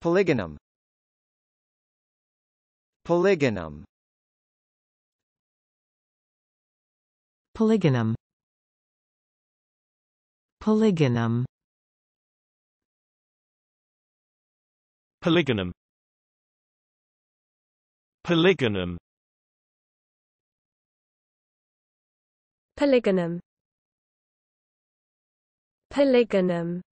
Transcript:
Polygonum Polygonum Polygonum Polygonum Polygonum Polygonum Polygonum Polygonum